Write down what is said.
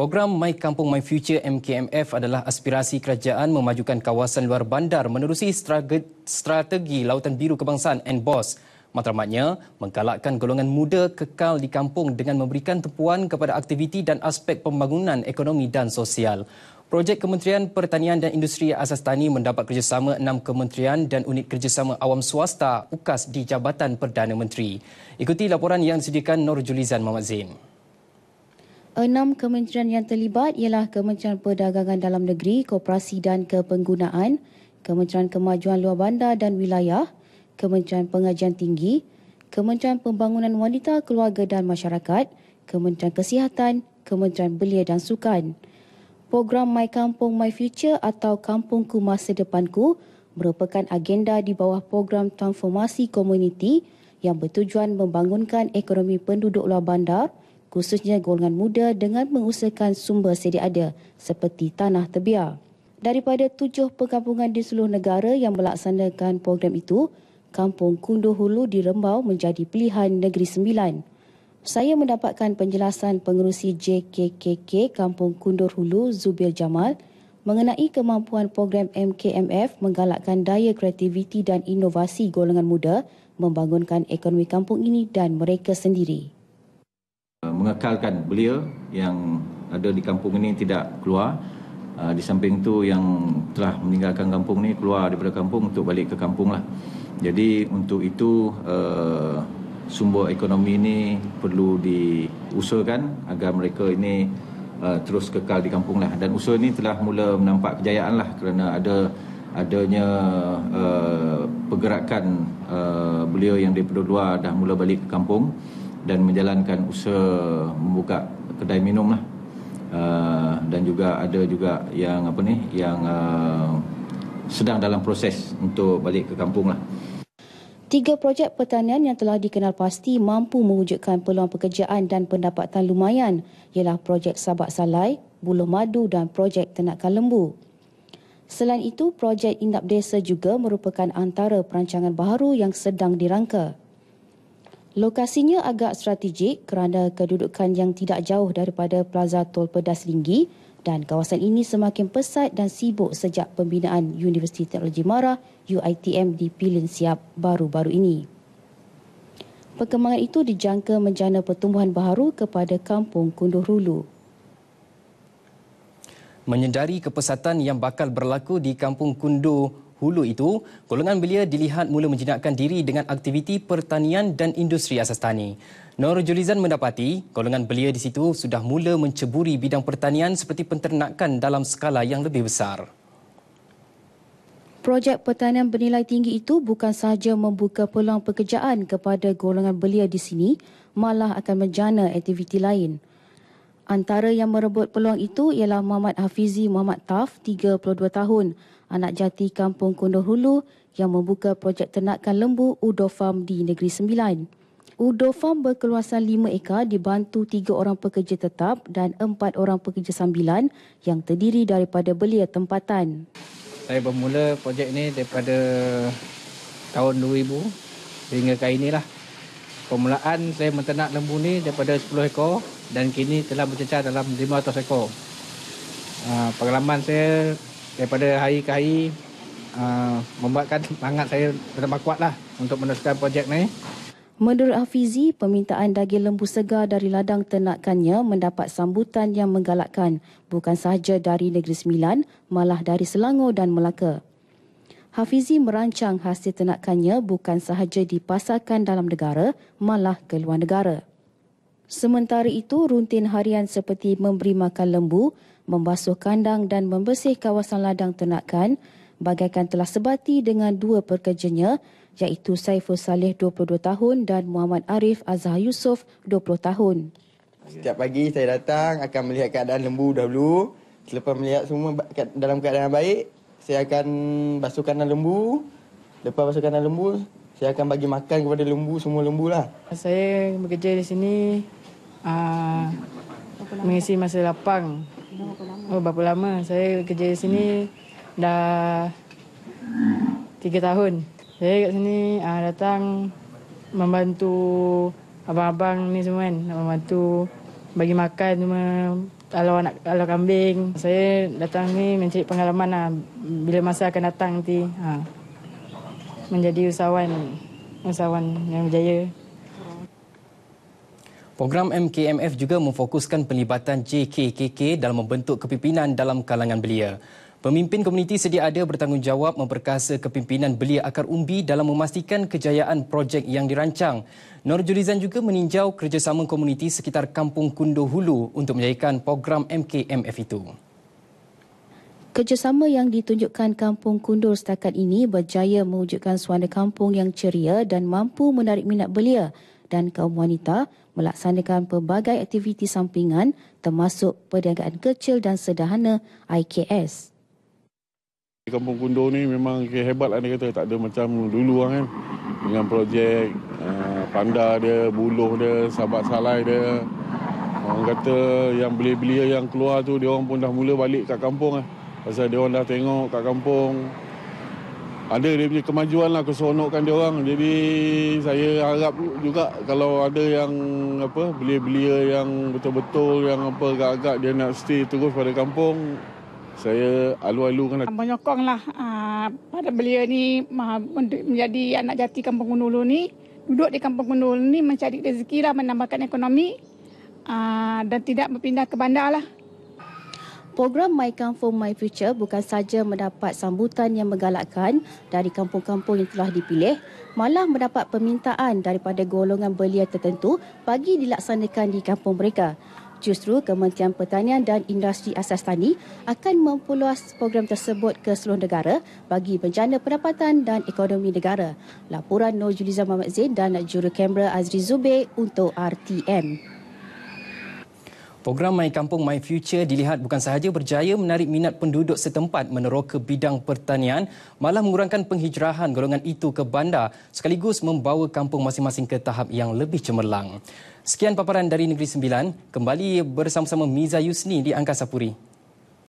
Program My Kampung My Future MKMF adalah aspirasi kerajaan memajukan kawasan luar bandar menerusi strategi Lautan Biru Kebangsaan NBOS. Matlamatnya, menggalakkan golongan muda kekal di kampung dengan memberikan tempuan kepada aktiviti dan aspek pembangunan ekonomi dan sosial. Projek Kementerian Pertanian dan Industri Asas Tani mendapat kerjasama enam kementerian dan unit kerjasama awam swasta UKAS di Jabatan Perdana Menteri. Ikuti laporan yang disediakan Nur Julizan Mohd Zain. Enam kementerian yang terlibat ialah Kementerian Perdagangan Dalam Negeri, Koperasi dan Kepenggunaan, Kementerian Kemajuan Luar Bandar dan Wilayah, Kementerian Pengajian Tinggi, Kementerian Pembangunan Wanita, Keluarga dan Masyarakat, Kementerian Kesihatan, Kementerian Belia dan Sukan. Program My Kampung My Future atau Kampungku Masa Depanku merupakan agenda di bawah program transformasi komuniti yang bertujuan membangunkan ekonomi penduduk luar bandar khususnya golongan muda dengan mengusahakan sumber sedia ada seperti tanah terbiar. Daripada tujuh perkampungan di seluruh negara yang melaksanakan program itu, Kampung Kundu Hulu di Rembau menjadi pilihan Negeri Sembilan. Saya mendapatkan penjelasan pengurusi JKKK Kampung Kundur Hulu Zubil Jamal mengenai kemampuan program MKMF menggalakkan daya kreativiti dan inovasi golongan muda membangunkan ekonomi kampung ini dan mereka sendiri mengekalkan belia yang ada di kampung ini tidak keluar. Ah, di samping itu yang telah meninggalkan kampung ini keluar daripada kampung untuk balik ke kampung lah. Jadi untuk itu ah, sumber ekonomi ini perlu diusulkan agar mereka ini ah, terus kekal di kampung lah. Dan usul ini telah mula menampak kejayaan lah kerana ada adanya pergerakan beliau yang daripada luar dah mula balik ke kampung dan menjalankan usaha membuka kedai minum lah uh, dan juga ada juga yang apa ni yang uh, sedang dalam proses untuk balik ke kampung lah. Tiga projek pertanian yang telah dikenal pasti mampu mewujudkan peluang pekerjaan dan pendapatan lumayan ialah projek Sabak Salai, Buluh Madu dan projek Tenakan Lembu. Selain itu, projek Indap Desa juga merupakan antara perancangan baru yang sedang dirangka. Lokasinya agak strategik kerana kedudukan yang tidak jauh daripada Plaza Tol Pedas Linggi dan kawasan ini semakin pesat dan sibuk sejak pembinaan Universiti Teknologi Mara UITM di Pilin Siap baru-baru ini. Perkembangan itu dijangka menjana pertumbuhan baharu kepada kampung Kunduh Rulu. Menyedari kepesatan yang bakal berlaku di kampung Kunduh hulu itu, golongan belia dilihat mula menjinakkan diri dengan aktiviti pertanian dan industri asas tani. Nur Julizan mendapati golongan belia di situ sudah mula menceburi bidang pertanian seperti penternakan dalam skala yang lebih besar. Projek pertanian bernilai tinggi itu bukan sahaja membuka peluang pekerjaan kepada golongan belia di sini, malah akan menjana aktiviti lain. Antara yang merebut peluang itu ialah Muhammad Hafizi Muhammad Taf, 32 tahun, anak jati kampung Kondor Hulu yang membuka projek ternakan lembu Udo Farm di Negeri Sembilan. Udo Farm berkeluasan 5 ekar dibantu 3 orang pekerja tetap dan 4 orang pekerja sambilan yang terdiri daripada belia tempatan. Saya bermula projek ini daripada tahun 2000 sehingga kali lah Permulaan saya menternak lembu ni daripada 10 ekor dan kini telah bercecah dalam 500 ekor. Uh, pengalaman saya daripada hari ke hari uh, membuatkan semangat saya tambah kuatlah untuk meneruskan projek ni. Menurut Hafizi, permintaan daging lembu segar dari ladang ternakannya mendapat sambutan yang menggalakkan bukan sahaja dari Negeri Sembilan, malah dari Selangor dan Melaka. Hafizi merancang hasil ternakannya bukan sahaja dipasarkan dalam negara, malah ke luar negara. Sementara itu, rutin harian seperti memberi makan lembu, membasuh kandang dan membersih kawasan ladang ternakan bagaikan telah sebati dengan dua pekerjanya iaitu Saiful Saleh 22 tahun dan Muhammad Arif Azhar Yusof 20 tahun. Setiap pagi saya datang akan melihat keadaan lembu dahulu. Selepas melihat semua dalam keadaan baik, saya akan basuh kandang lembu. Lepas basuh kandang lembu, saya akan bagi makan kepada lembu, semua lembu lah. Saya bekerja di sini lama? Ah, mengisi masa lapang. Berapa Oh, berapa lama? Saya kerja di sini dah tiga tahun. Saya kat sini uh, datang membantu abang-abang ni semua kan. Nak membantu bagi makan semua. Kalau anak kalau kambing, saya datang ni mencari pengalaman lah. Bila masa akan datang nanti. Ha. Menjadi usahawan, usahawan yang berjaya. Program MKMF juga memfokuskan pelibatan JKKK dalam membentuk kepimpinan dalam kalangan belia. Pemimpin komuniti sedia ada bertanggungjawab memperkasa kepimpinan belia akar umbi dalam memastikan kejayaan projek yang dirancang. Nor Julizan juga meninjau kerjasama komuniti sekitar Kampung Kundo Hulu untuk menjayakan program MKMF itu. Kerjasama yang ditunjukkan Kampung Kundur setakat ini berjaya mewujudkan suara kampung yang ceria dan mampu menarik minat belia dan kaum wanita melaksanakan pelbagai aktiviti sampingan termasuk perniagaan kecil dan sederhana IKS. Di Kampung Kundur ni memang hebat lah dia kata. Tak ada macam dulu lah kan. Dengan projek, eh, panda dia, buluh dia, sahabat salai dia. Orang kata yang belia-belia yang keluar tu, dia orang pun dah mula balik kat kampung lah. Pasal dia orang dah tengok kat kampung, ada dia punya kemajuan lah keseronokan dia orang jadi saya harap juga kalau ada yang apa belia-belia yang betul-betul yang apa agak-agak dia nak stay terus pada kampung saya alu alukan lah. menyokong lah ah, pada belia ni menjadi anak jati kampung Gunung ni duduk di kampung Gunung ni mencari rezeki lah menambahkan ekonomi ah, dan tidak berpindah ke bandar lah program My Kampung My Future bukan saja mendapat sambutan yang menggalakkan dari kampung-kampung yang telah dipilih, malah mendapat permintaan daripada golongan belia tertentu bagi dilaksanakan di kampung mereka. Justru Kementerian Pertanian dan Industri Asas Tani akan memperluas program tersebut ke seluruh negara bagi menjana pendapatan dan ekonomi negara. Laporan Nur Juliza Mohd Zain dan Juru Kamera Azri Zubey untuk RTM. Program My Kampung My Future dilihat bukan sahaja berjaya menarik minat penduduk setempat meneroka bidang pertanian, malah mengurangkan penghijrahan golongan itu ke bandar sekaligus membawa kampung masing-masing ke tahap yang lebih cemerlang. Sekian paparan dari Negeri Sembilan. Kembali bersama-sama Miza Yusni di Angkasa Puri.